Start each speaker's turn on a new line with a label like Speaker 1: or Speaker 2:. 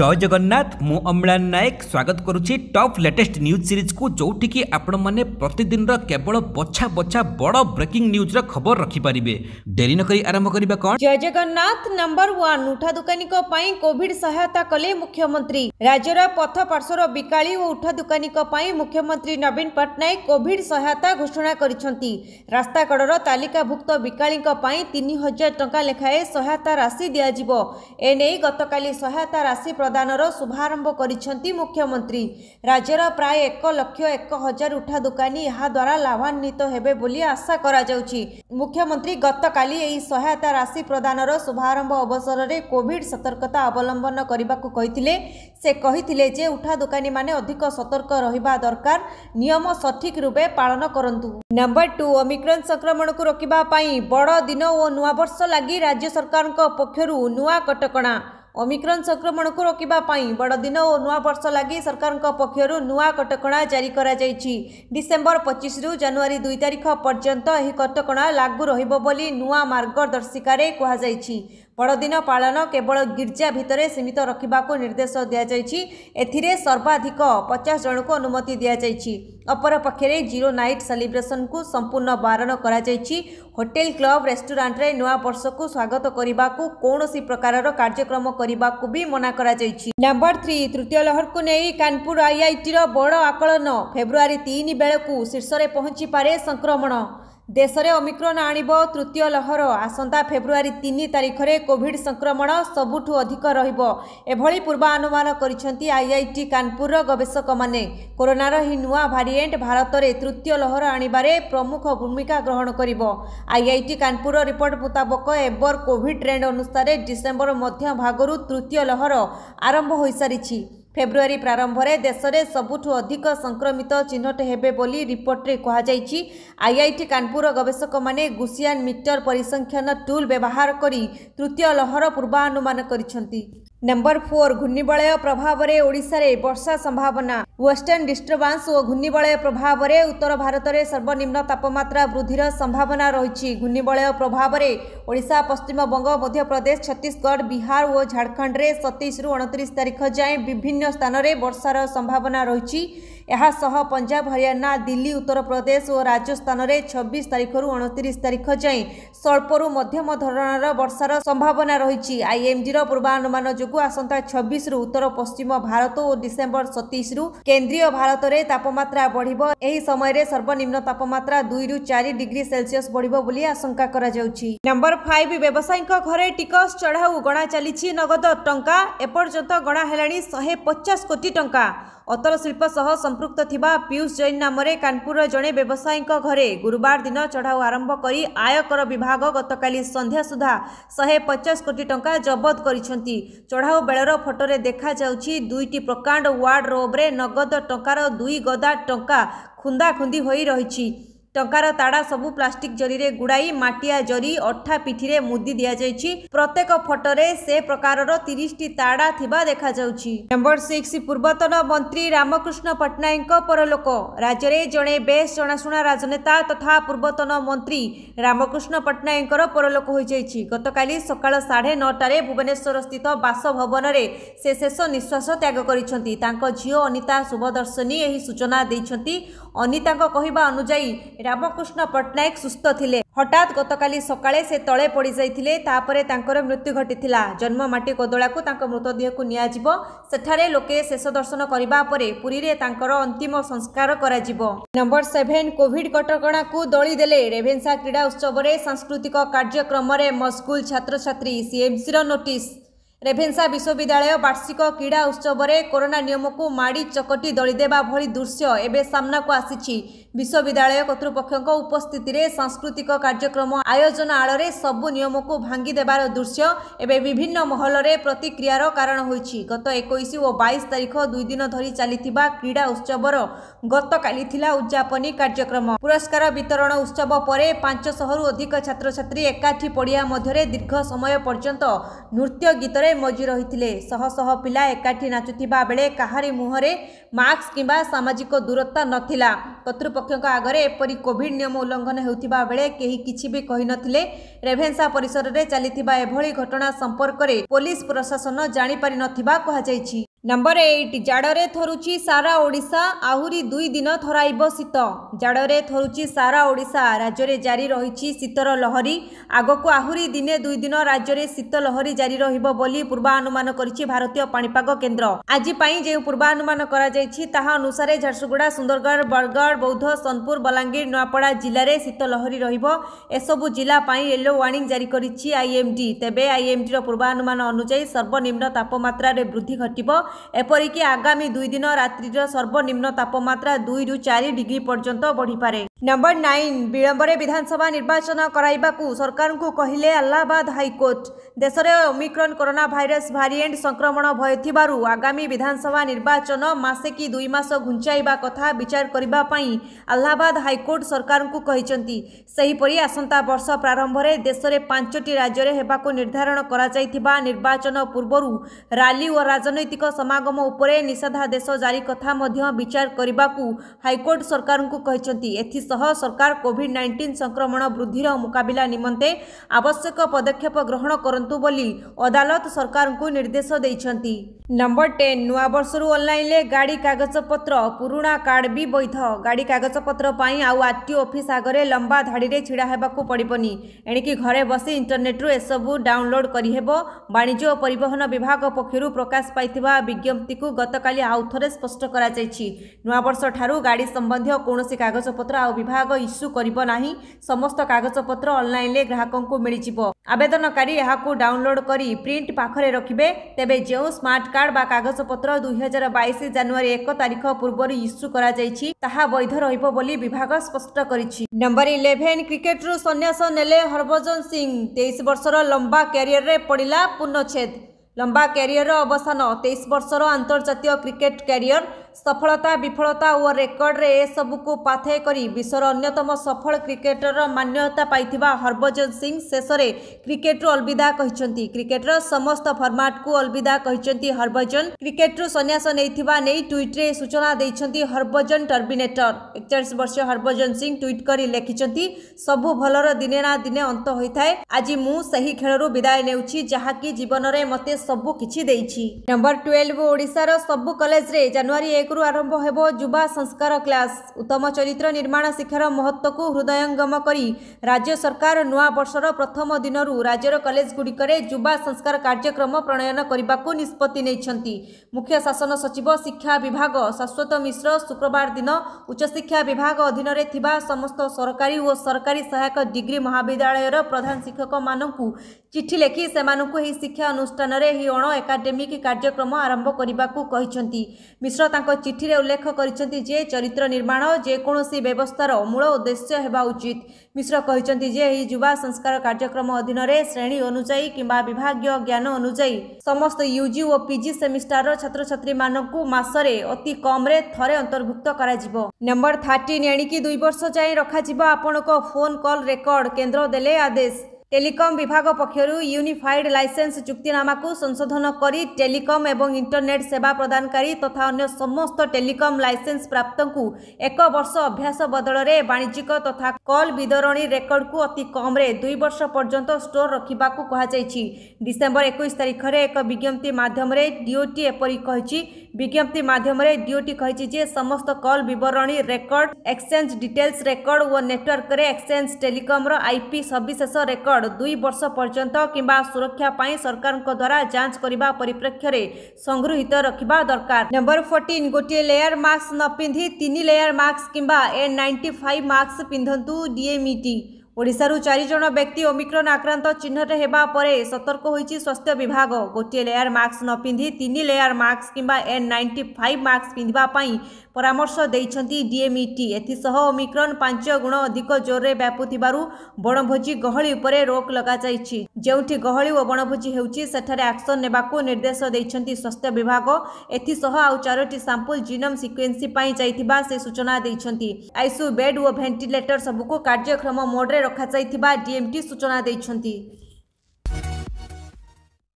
Speaker 1: जय जगन्नाथ मु अम्लान नायक स्वागत करुच्ची टॉप लेटेस्ट न्यूज सीरीज को जोटी की आपण मैंने प्रतिदिन केवल बछा बछा बड़ ब्रेकिंग न्यूज खबर रखिपारे डेरी नक आरंभ कर जय जगन्नाथ नंबर वन उठा दुकानी कोविड सहायता कले मुख्यमंत्री राज्यर पथ पार्श्वर विकाड़ी और उठा दुकानी मुख्यमंत्री नवीन पट्टनायक कोविड सहायता घोषणा कर रास्ता कड़ तालिकाभुक्त विकाड़ी तीन हजार टाँह लेखाए सहायता राशि दिज्व एने गत सहायता राशि ପ୍ରଦାନର ଶୁଭାରମ୍ଭ କରିଛନ୍ତି ମୁଖ୍ୟମନ୍ତ୍ରୀ ରାଜ୍ୟର ପ୍ରାୟ ଏକ ଲକ୍ଷ ଏକ ହଜାର ଉଠା ଦୋକାନୀ ଏହାଦ୍ୱାରା ଲାଭାନ୍ୱିତ ହେବେ ବୋଲି ଆଶା କରାଯାଉଛି ମୁଖ୍ୟମନ୍ତ୍ରୀ ଗତକାଲି ଏହି ସହାୟତା ରାଶି ପ୍ରଦାନର ଶୁଭାରମ୍ଭ ଅବସରରେ କୋଭିଡ୍ ସତର୍କତା ଅବଲମ୍ବନ କରିବାକୁ କହିଥିଲେ ସେ କହିଥିଲେ ଯେ ଉଠା ଦୋକାନୀମାନେ ଅଧିକ ସତର୍କ ରହିବା ଦରକାର ନିୟମ ସଠିକ୍ ରୂପେ ପାଳନ କରନ୍ତୁ ନମ୍ବର ଟୁ ଓମିକ୍ରନ୍ ସଂକ୍ରମଣକୁ ରୋକିବା ପାଇଁ ବଡ଼ ଦିନ ଓ ନୂଆବର୍ଷ ଲାଗି ରାଜ୍ୟ ସରକାରଙ୍କ ପକ୍ଷରୁ ନୂଆ କଟକଣା ଅମିକ୍ରନ୍ ସଂକ୍ରମଣକୁ ରୋକିବା ପାଇଁ ବଡ଼ଦିନ ଓ ନୂଆବର୍ଷ ଲାଗି ସରକାରଙ୍କ ପକ୍ଷରୁ ନୂଆ କଟକଣା ଜାରି କରାଯାଇଛି ଡିସେମ୍ବର ପଚିଶରୁ ଜାନୁଆରୀ ଦୁଇ ତାରିଖ ପର୍ଯ୍ୟନ୍ତ ଏହି କଟକଣା ଲାଗୁ ରହିବ ବୋଲି ନୂଆ ମାର୍ଗଦର୍ଶିକାରେ କୁହାଯାଇଛି ବଡ଼ଦିନ ପାଳନ କେବଳ ଗିର୍ଜା ଭିତରେ ସୀମିତ ରଖିବାକୁ ନିର୍ଦ୍ଦେଶ ଦିଆଯାଇଛି ଏଥିରେ ସର୍ବାଧିକ ପଚାଶ ଜଣଙ୍କୁ ଅନୁମତି ଦିଆଯାଇଛି ଅପରପକ୍ଷରେ ଜିରୋ ନାଇଟ୍ ସେଲିବ୍ରେସନ୍କୁ ସମ୍ପୂର୍ଣ୍ଣ ବାରଣ କରାଯାଇଛି ହୋଟେଲ କ୍ଲବ ରେଷ୍ଟୁରାଣ୍ଟରେ ନୂଆବର୍ଷକୁ ସ୍ୱାଗତ କରିବାକୁ କୌଣସି ପ୍ରକାରର କାର୍ଯ୍ୟକ୍ରମ କରିବାକୁ ବି ମନା କରାଯାଇଛି ନମ୍ବର ଥ୍ରୀ ତୃତୀୟ ଲହରକୁ ନେଇ କାନପୁର ଆଇଆଇଟିର ବଡ଼ ଆକଳନ ଫେବୃୟାରୀ ତିନି ବେଳକୁ ଶୀର୍ଷରେ ପହଞ୍ଚିପାରେ ସଂକ୍ରମଣ ଦେଶରେ ଅମିକ୍ରନ୍ ଆଣିବ ତୃତୀୟ ଲହର ଆସନ୍ତା ଫେବୃଆରୀ ତିନି ତାରିଖରେ କୋଭିଡ୍ ସଂକ୍ରମଣ ସବୁଠୁ ଅଧିକ ରହିବ ଏଭଳି ପୂର୍ବାନୁମାନ କରିଛନ୍ତି ଆଇଆଇଟି କାନପୁରର ଗବେଷକମାନେ କରୋନାର ଏହି ନୂଆ ଭାରିଏଣ୍ଟ ଭାରତରେ ତୃତୀୟ ଲହର ଆଣିବାରେ ପ୍ରମୁଖ ଭୂମିକା ଗ୍ରହଣ କରିବ ଆଇଆଇଟି କାନପୁରର ରିପୋର୍ଟ ମୁତାବକ ଏବର୍ କୋଭିଡ୍ ଟ୍ରେଣ୍ଡ ଅନୁସାରେ ଡିସେମ୍ବର ମଧ୍ୟ ଭାଗରୁ ତୃତୀୟ ଲହର ଆରମ୍ଭ ହୋଇସାରିଛି ଫେବୃଆରୀ ପ୍ରାରମ୍ଭରେ ଦେଶରେ ସବୁଠୁ ଅଧିକ ସଂକ୍ରମିତ ଚିହ୍ନଟ ହେବେ ବୋଲି ରିପୋର୍ଟରେ କୁହାଯାଇଛି ଆଇଆଇଟି କାନପୁର ଗବେଷକମାନେ ଗୁସିଆନ୍ ମିଟର ପରିସଂଖ୍ୟାନ ଟୁଲ୍ ବ୍ୟବହାର କରି ତୃତୀୟ ଲହର ପୂର୍ବାନୁମାନ କରିଛନ୍ତି ନମ୍ବର ଫୋର୍ ଘୂର୍ଣ୍ଣିବଳୟ ପ୍ରଭାବରେ ଓଡ଼ିଶାରେ ବର୍ଷା ସମ୍ଭାବନା ୱେଷ୍ଟର୍ଣ୍ଣ ଡିଷ୍ଟର୍ବାନ୍ସ ଓ ଘୂର୍ଣ୍ଣିବଳୟ ପ୍ରଭାବରେ ଉତ୍ତର ଭାରତରେ ସର୍ବନିମ୍ନ ତାପମାତ୍ରା ବୃଦ୍ଧିର ସମ୍ଭାବନା ରହିଛି ଘୂର୍ଣ୍ଣିବଳୟ ପ୍ରଭାବରେ ଓଡ଼ିଶା ପଶ୍ଚିମବଙ୍ଗ ମଧ୍ୟପ୍ରଦେଶ ଛତିଶଗଡ଼ ବିହାର ଓ ଝାଡ଼ଖଣ୍ଡରେ ସତେଇଶରୁ ଅଣତିରିଶ ତାରିଖ ଯାଏଁ ବିଭିନ୍ନ ସ୍ଥାନରେ ବର୍ଷାର ସମ୍ଭାବନା ରହିଛି ଏହାସହ ପଞ୍ଜାବ ହରିୟାଣା ଦିଲ୍ଲୀ ଉତ୍ତରପ୍ରଦେଶ ଓ ରାଜସ୍ଥାନରେ ଛବିଶ ତାରିଖରୁ ଅଣତିରିଶ ତାରିଖ ଯାଏଁ ସ୍ୱଳ୍ପରୁ ମଧ୍ୟମ ଧରଣର ବର୍ଷାର ସମ୍ଭାବନା ରହିଛି ଆଇଏମ୍ଡିର ପୂର୍ବାନୁମାନ ଯୋଗୁଁ ଆସନ୍ତା ଛବିଶରୁ ଉତ୍ତର ପଶ୍ଚିମ ଭାରତ ଓ ଡିସେମ୍ବର ସତେଇଶରୁ କେନ୍ଦ୍ରୀୟ ଭାରତରେ ତାପମାତ୍ରା ବଢ଼ିବ ଏହି ସମୟରେ ସର୍ବନିମ୍ନ ତାପମାତ୍ରା ଦୁଇରୁ ଚାରି ଡିଗ୍ରୀ ସେଲସିୟସ୍ ବଢ଼ିବ ବୋଲି ଆଶଙ୍କା କରାଯାଉଛି ନମ୍ବର ଫାଇଭ୍ ବ୍ୟବସାୟୀଙ୍କ ଘରେ ଟିକସ ଚଢ଼ାଉ ଗଣା ଚାଲିଛି ନଗଦ ଟଙ୍କା ଏପର୍ଯ୍ୟନ୍ତ ଗଣା ହେଲାଣି ଶହେ ପଚାଶ କୋଟି ଟଙ୍କା ଅତର ଶିଳ୍ପ ସହ ସମ୍ପୃକ୍ତ ଥିବା ପିୟୁଷ ଜୈନ ନାମରେ କାନପୁରର ଜଣେ ବ୍ୟବସାୟୀଙ୍କ ଘରେ ଗୁରୁବାର ଦିନ ଚଢ଼ାଉ ଆରମ୍ଭ କରି ଆୟକର ବିଭାଗ ଗତକାଲି ସନ୍ଧ୍ୟା ସୁଦ୍ଧା ଶହେ ପଚାଶ କୋଟି ଟଙ୍କା ଜବତ କରିଛନ୍ତି ଚଢ଼ାଉ ବେଳର ଫଟୋରେ ଦେଖାଯାଉଛି ଦୁଇଟି ପ୍ରକାଣ୍ଡ ୱାର୍ଡ ରୋବ୍ରେ ନଗଦ ଟଙ୍କାର ଦୁଇ ଗଦା ଟଙ୍କା ଖୁନ୍ଦାଖୁନ୍ଦି ହୋଇ ରହିଛି ଟଙ୍କାର ତାଡ଼ା ସବୁ ପ୍ଲାଷ୍ଟିକ୍ ଜରିରେ ଗୁଡ଼ାଇ ମାଟିଆ ଜରି ଅଠା ପିଠିରେ ମୁଦି ଦିଆଯାଇଛି ପ୍ରତ୍ୟେକ ଫଟୋରେ ସେ ପ୍ରକାରର ତିରିଶଟି ତାଡ଼ା ଥିବା ଦେଖାଯାଉଛି ନମ୍ବର ସିକ୍ସ ପୂର୍ବତନ ମନ୍ତ୍ରୀ ରାମକୃଷ୍ଣ ପଟ୍ଟନାୟକଙ୍କ ପରଲୋକ ରାଜ୍ୟରେ ଜଣେ ବେଶ୍ ଜଣାଶୁଣା ରାଜନେତା ତଥା ପୂର୍ବତନ ମନ୍ତ୍ରୀ ରାମକୃଷ୍ଣ ପଟ୍ଟନାୟକଙ୍କର ପରଲୋକ ହୋଇଯାଇଛି ଗତକାଲି ସକାଳ ସାଢ଼େ ନଅଟାରେ ଭୁବନେଶ୍ୱରସ୍ଥିତ ବାସଭବନରେ ସେ ଶେଷ ନିଶ୍ୱାସ ତ୍ୟାଗ କରିଛନ୍ତି ତାଙ୍କ ଝିଅ ଅନିତା ଶୁଭଦର୍ଶନୀ ଏହି ସୂଚନା ଦେଇଛନ୍ତି ଅନିତାଙ୍କ କହିବା ଅନୁଯାୟୀ ରାମକୃଷ୍ଣ ପଟ୍ଟନାୟକ ସୁସ୍ଥ ଥିଲେ ହଠାତ୍ ଗତକାଲି ସକାଳେ ସେ ତଳେ ପଡ଼ିଯାଇଥିଲେ ତାପରେ ତାଙ୍କର ମୃତ୍ୟୁ ଘଟିଥିଲା ଜନ୍ମ ମାଟି କଦଳାକୁ ତାଙ୍କ ମୃତଦେହକୁ ନିଆଯିବ ସେଠାରେ ଲୋକେ ଶେଷ ଦର୍ଶନ କରିବା ପରେ ପୁରୀରେ ତାଙ୍କର ଅନ୍ତିମ ସଂସ୍କାର କରାଯିବ ନମ୍ବର ସେଭେନ୍ କୋଭିଡ କଟକଣାକୁ ଦଳିଦେଲେ ରେଭେନ୍ସା କ୍ରୀଡ଼ା ଉତ୍ସବରେ ସାଂସ୍କୃତିକ କାର୍ଯ୍ୟକ୍ରମରେ ମସ୍କୁଲ ଛାତ୍ରଛାତ୍ରୀ ସିଏମ୍ସିର ନୋଟିସ୍ ରେଭେନ୍ସା ବିଶ୍ୱବିଦ୍ୟାଳୟ ବାର୍ଷିକ କ୍ରୀଡ଼ା ଉତ୍ସବରେ କରୋନା ନିୟମକୁ ମାଡ଼ି ଚକଟି ଦଳିଦେବା ଭଳି ଦୃଶ୍ୟ ଏବେ ସାମ୍ନାକୁ ଆସିଛି ବିଶ୍ୱବିଦ୍ୟାଳୟ କର୍ତ୍ତୃପକ୍ଷଙ୍କ ଉପସ୍ଥିତିରେ ସାଂସ୍କୃତିକ କାର୍ଯ୍ୟକ୍ରମ ଆୟୋଜନ ଆଳରେ ସବୁ ନିୟମକୁ ଭାଙ୍ଗିଦେବାର ଦୃଶ୍ୟ ଏବେ ବିଭିନ୍ନ ମହଲରେ ପ୍ରତିକ୍ରିୟାର କାରଣ ହୋଇଛି ଗତ ଏକୋଇଶ ଓ ବାଇଶ ତାରିଖ ଦୁଇ ଦିନ ଧରି ଚାଲିଥିବା କ୍ରୀଡ଼ା ଉତ୍ସବର ଗତକାଲି ଥିଲା ଉଦ୍ଯାପନୀ କାର୍ଯ୍ୟକ୍ରମ ପୁରସ୍କାର ବିତରଣ ଉତ୍ସବ ପରେ ପାଞ୍ଚଶହରୁ ଅଧିକ ଛାତ୍ରଛାତ୍ରୀ ଏକାଠି ପଡ଼ିଆ ମଧ୍ୟରେ ଦୀର୍ଘ ସମୟ ପର୍ଯ୍ୟନ୍ତ ନୃତ୍ୟ ଗୀତରେ मजी रहिले श पिया एकचुला बेला कहाँ मुहे मास्क सामाजिक दूरता नला कर्तृपक्ष आगर एपरि कियम उल्लंघन हुने केही कि नै रेभेन्सा परिसरे चाहिँ घटना सम्पर्क पुलिस प्रशासन जाने ନମ୍ବର ଏଇଟ୍ ଜାଡ଼ରେ ଥରୁଛି ସାରା ଓଡ଼ିଶା ଆହୁରି ଦୁଇ ଦିନ ଥରାଇବ ଶୀତ ଜାଡ଼ରେ ଥରୁଛି ସାରା ଓଡ଼ିଶା ରାଜ୍ୟରେ ଜାରି ରହିଛି ଶୀତର ଲହରୀ ଆଗକୁ ଆହୁରି ଦିନେ ଦୁଇ ଦିନ ରାଜ୍ୟରେ ଶୀତ ଲହରୀ ଜାରି ରହିବ ବୋଲି ପୂର୍ବାନୁମାନ କରିଛି ଭାରତୀୟ ପାଣିପାଗ କେନ୍ଦ୍ର ଆଜି ପାଇଁ ଯେଉଁ ପୂର୍ବାନୁମାନ କରାଯାଇଛି ତାହା ଅନୁସାରେ ଝାରସୁଗୁଡ଼ା ସୁନ୍ଦରଗଡ଼ ବରଗଡ଼ ବୌଦ୍ଧ ସୋନପୁର ବଲାଙ୍ଗୀର ନୂଆପଡ଼ା ଜିଲ୍ଲାରେ ଶୀତ ଲହରୀ ରହିବ ଏସବୁ ଜିଲ୍ଲା ପାଇଁ ୟେଲୋ ୱାର୍ଣ୍ଣିଂ ଜାରି କରିଛି ଆଇଏମ୍ଡି ତେବେ ଆଇଏମ୍ଡିର ପୂର୍ବାନୁମାନ ଅନୁଯାୟୀ ସର୍ବନିମ୍ନ ତାପମାତ୍ରାରେ ବୃଦ୍ଧି ଘଟିବ এপরিকি আগামী দুই দিন রাত্রির সর্বনিম্ন তাপমাত্রা দুই রু চারি ডিগ্রি পর্যন্ত বড়িপে ନମ୍ବର ନାଇନ୍ ବିଳମ୍ବରେ ବିଧାନସଭା ନିର୍ବାଚନ କରାଇବାକୁ ସରକାରଙ୍କୁ କହିଲେ ଆହ୍ଲାବାଦ ହାଇକୋର୍ଟ ଦେଶରେ ଓମିକ୍ରନ୍ କରୋନା ଭାଇରସ୍ ଭାରିଏଣ୍ଟ ସଂକ୍ରମଣ ଭୟ ଥିବାରୁ ଆଗାମୀ ବିଧାନସଭା ନିର୍ବାଚନ ମାସେ କି ଦୁଇ ମାସ ଘୁଞ୍ଚାଇବା କଥା ବିଚାର କରିବା ପାଇଁ ଆହ୍ଲାବାଦ ହାଇକୋର୍ଟ ସରକାରଙ୍କୁ କହିଛନ୍ତି ସେହିପରି ଆସନ୍ତା ବର୍ଷ ପ୍ରାରମ୍ଭରେ ଦେଶରେ ପାଞ୍ଚଟି ରାଜ୍ୟରେ ହେବାକୁ ନିର୍ଦ୍ଧାରଣ କରାଯାଇଥିବା ନିର୍ବାଚନ ପୂର୍ବରୁ ରାଲି ଓ ରାଜନୈତିକ ସମାଗମ ଉପରେ ନିଷେଧାଦେଶ ଜାରି କଥା ମଧ୍ୟ ବିଚାର କରିବାକୁ ହାଇକୋର୍ଟ ସରକାରଙ୍କୁ କହିଛନ୍ତି ଏଥିସହ सह सरकार कोविड नाइन्टिन संक्रमण वृद्धि र मोकला निमन्ते आवश्यक पदक्षेप ग्रहण बोली अदालत सरकार सरकारको निर्देश टेन नर्षरू अनल गाडी कागजपत्र पूणा कार्ड वि वैध गाडी कागजपत्र आउँ आर टिओ अफिस आगर लम्बा धाडीले ढाह पर्ड एणिक घर बसि इन्टरनेट्रुनलोड गरिहे वाणिज्य परिवहन विभाग पक्ष प्रकाश विज्ञप्ति पाज्ञप्ति गतकाली आउने स्पष्ट करा वर्ष गाड़ी गरिसके कागजपत्र ବିଭାଗ ଇସ୍ୟୁ କରିବ ନାହିଁ ସମସ୍ତ କାଗଜପତ୍ର ଅନଲାଇନ୍ରେ ଗ୍ରାହକଙ୍କୁ ମିଳିଯିବ ଆବେଦନକାରୀ ଏହାକୁ ଡାଉନଲୋଡ଼ କରି ପ୍ରିଣ୍ଟ ପାଖରେ ରଖିବେ ତେବେ ଯେଉଁ ସ୍ମାର୍ଟ କାର୍ଡ ବା କାଗଜପତ୍ର ଦୁଇହଜାର ବାଇଶ ଜାନୁଆରୀ ଏକ ତାରିଖ ପୂର୍ବରୁ ଇସ୍ୟୁ କରାଯାଇଛି ତାହା ବୈଧ ରହିବ ବୋଲି ବିଭାଗ ସ୍ପଷ୍ଟ କରିଛି ନମ୍ବର ଇଲେଭେନ୍ କ୍ରିକେଟରୁ ସନ୍ୟାସ ନେଲେ ହରଭଜନ ସିଂ ତେଇଶ ବର୍ଷର ଲମ୍ବା କ୍ୟାରିୟରରେ ପଡ଼ିଲା ପୂର୍ଣ୍ଣଚ୍ଛେଦ ଲମ୍ବା କ୍ୟାରିୟରର ଅବସାନ ତେଇଶ ବର୍ଷର ଆନ୍ତର୍ଜାତୀୟ କ୍ରିକେଟ କ୍ୟାରିୟର सफलता विफलता ओकर्ड र एसबुकु पाथे कि विश्व अन्यतम सफल क्रिकेटर मान्यता पार्थ हरभजन सिंह शेषर क्रिकेट अलविदा क्रिकेट क्रिकेटर समस्त को अलविदा अलविदाभजन क्रिकेट रु सन्यास नै ट्विट्रे सूचना हरभजन टर्मिनेटर एकचालिस वर्ष हरभजन सिंह ट्विट गरिबु भल र दिे नै अन्त हुँ आज मही खेला विदय नेउँछु जहाँकि जीवन मते सबकि नम्बर टुवेल्भ ओडार सबै कलेज ଏକରୁ ଆରମ୍ଭ ହେବ ଯୁବା ସଂସ୍କାର କ୍ଲାସ୍ ଉତ୍ତମ ଚରିତ୍ର ନିର୍ମାଣ ଶିକ୍ଷାର ମହତ୍ତ୍ୱକୁ ହୃଦୟଙ୍ଗମ କରି ରାଜ୍ୟ ସରକାର ନୂଆବର୍ଷର ପ୍ରଥମ ଦିନରୁ ରାଜ୍ୟର କଲେଜଗୁଡ଼ିକରେ ଯୁବା ସଂସ୍କାର କାର୍ଯ୍ୟକ୍ରମ ପ୍ରଣୟନ କରିବାକୁ ନିଷ୍ପତ୍ତି ନେଇଛନ୍ତି ମୁଖ୍ୟ ଶାସନ ସଚିବ ଶିକ୍ଷା ବିଭାଗ ଶାଶ୍ୱତ ମିଶ୍ର ଶୁକ୍ରବାର ଦିନ ଉଚ୍ଚଶିକ୍ଷା ବିଭାଗ ଅଧୀନରେ ଥିବା ସମସ୍ତ ସରକାରୀ ଓ ସରକାରୀ ସହାୟକ ଡିଗ୍ରୀ ମହାବିଦ୍ୟାଳୟର ପ୍ରଧାନ ଶିକ୍ଷକମାନଙ୍କୁ ଚିଠି ଲେଖି ସେମାନଙ୍କୁ ଏହି ଶିକ୍ଷା ଅନୁଷ୍ଠାନରେ ଏହି ଅଣ ଏକାଡେମିକ କାର୍ଯ୍ୟକ୍ରମ ଆରମ୍ଭ କରିବାକୁ କହିଛନ୍ତି ମିଶ୍ର ତାଙ୍କ ଏକ ଚିଠିରେ ଉଲ୍ଲେଖ କରିଛନ୍ତି ଯେ ଚରିତ୍ର ନିର୍ମାଣ ଯେକୌଣସି ବ୍ୟବସ୍ଥାର ମୂଳ ଉଦ୍ଦେଶ୍ୟ ହେବା ଉଚିତ ମିଶ୍ର କହିଛନ୍ତି ଯେ ଏହି ଯୁବା ସଂସ୍କାର କାର୍ଯ୍ୟକ୍ରମ ଅଧୀନରେ ଶ୍ରେଣୀ ଅନୁଯାୟୀ କିମ୍ବା ବିଭାଗୀୟ ଜ୍ଞାନ ଅନୁଯାୟୀ ସମସ୍ତ ୟୁଜି ଓ ପିଜି ସେମିଷ୍ଟାରର ଛାତ୍ରଛାତ୍ରୀମାନଙ୍କୁ ମାସରେ ଅତି କମ୍ରେ ଥରେ ଅନ୍ତର୍ଭୁକ୍ତ କରାଯିବ ନମ୍ବର ଥାର୍ଟିନ୍ ଏଣିକି ଦୁଇ ବର୍ଷ ଯାଏଁ ରଖାଯିବ ଆପଣଙ୍କ ଫୋନ୍ କଲ୍ ରେକର୍ଡ କେନ୍ଦ୍ର ଦେଲେ ଆଦେଶ টেলিকম বিভাগ পক্ষর ইউনিফাইড লাইসেন্স চুক্তিনামাকু সংশোধন করে টেলিকম এবং ইন্টরনেট সেবা প্রদানকারী তথা অন্য সমস্ত টেলিকম লাইসেন্স প্রাপ্ত এক বর্ষ অভ্যাস বদলরে বাণিজ্যিক তথা কল বিতরণী রেকর্ডকু অতি কমরে দুই বর্ষ পর্যন্ত স্টোর রাখা কুহাযাইছি ডিসেম্বর একুশ তারিখের এক বিজ্ঞপ্তি মাধ্যমে ডিওটি এপরি কহিছি বিজ্ঞপ্তি মাধ্যমে ডিওটি কহিছি যে সমস্ত কল বিবরণী রেকর্ড এক্সচেঞ্জ ডিটেলস রেকর্ড ও নেটওয়ার্করে এক্সচেঞ্জ টেলিকমর আইপি সবিশেষ রেকর্ড ରେକର୍ଡ ଦୁଇ ବର୍ଷ ପର୍ଯ୍ୟନ୍ତ କିମ୍ବା ସୁରକ୍ଷା ପାଇଁ ସରକାରଙ୍କ ଦ୍ୱାରା ଯାଞ୍ଚ କରିବା ପରିପ୍ରେକ୍ଷୀରେ ସଂଗୃହୀତ ରଖିବା ଦରକାର ନମ୍ବର ଫୋର୍ଟିନ୍ ଗୋଟିଏ ଲେୟାର ମାସ୍କ ନ ପିନ୍ଧି ତିନି ଲେୟାର ମାସ୍କ କିମ୍ବା ଏନ୍ ନାଇଣ୍ଟି ଫାଇଭ୍ ମାସ୍କ ପିନ୍ଧନ୍ତୁ ଡିଏମ୍ଇଟି ଓଡ଼ିଶାରୁ ଚାରିଜଣ ବ୍ୟକ୍ତି ଓମିକ୍ରନ୍ ଆକ୍ରାନ୍ତ ଚିହ୍ନଟ ହେବା ପରେ ସତର୍କ ହୋଇଛି ସ୍ୱାସ୍ଥ୍ୟ ବିଭାଗ ଗୋଟିଏ ଲେୟାର ମାସ୍କ ନ ପିନ୍ଧି ତିନି ଲେୟାର ମାସ୍କ କିମ୍ବା ଏନ୍ ନାଇଣ୍ଟି ଫାଇଭ୍ ମାସ୍କ ପିନ୍ଧିବା ପାଇଁ ପରାମର୍ଶ ଦେଇଛନ୍ତି ଡିଏମ୍ଇଟି ଏଥିସହ ଓମିକ୍ରନ୍ ପାଞ୍ଚ ଗୁଣ ଅଧିକ ଜୋରରେ ବ୍ୟାପୁଥିବାରୁ ବଣଭୋଜି ଗହଳି ଉପରେ ରୋକ ଲଗାଯାଇଛି ଯେଉଁଠି ଗହଳି ଓ ବଣଭୋଜି ହେଉଛି ସେଠାରେ ଆକ୍ସନ୍ ନେବାକୁ ନିର୍ଦ୍ଦେଶ ଦେଇଛନ୍ତି ସ୍ୱାସ୍ଥ୍ୟ ବିଭାଗ ଏଥିସହ ଆଉ ଚାରୋଟି ସାମ୍ପୁଲ୍ ଜିନମ୍ ସିକ୍ୱେନ୍ସି ପାଇଁ ଯାଇଥିବା ସେ ସୂଚନା ଦେଇଛନ୍ତି ଆଇସିୟୁ ବେଡ୍ ଓ ଭେଣ୍ଟିଲେଟର ସବୁକୁ କାର୍ଯ୍ୟକ୍ରମ ମୋଡ଼ରେ ରଖାଯାଇଥିବା ଡିଏମ୍ଟି ସୂଚନା ଦେଇଛନ୍ତି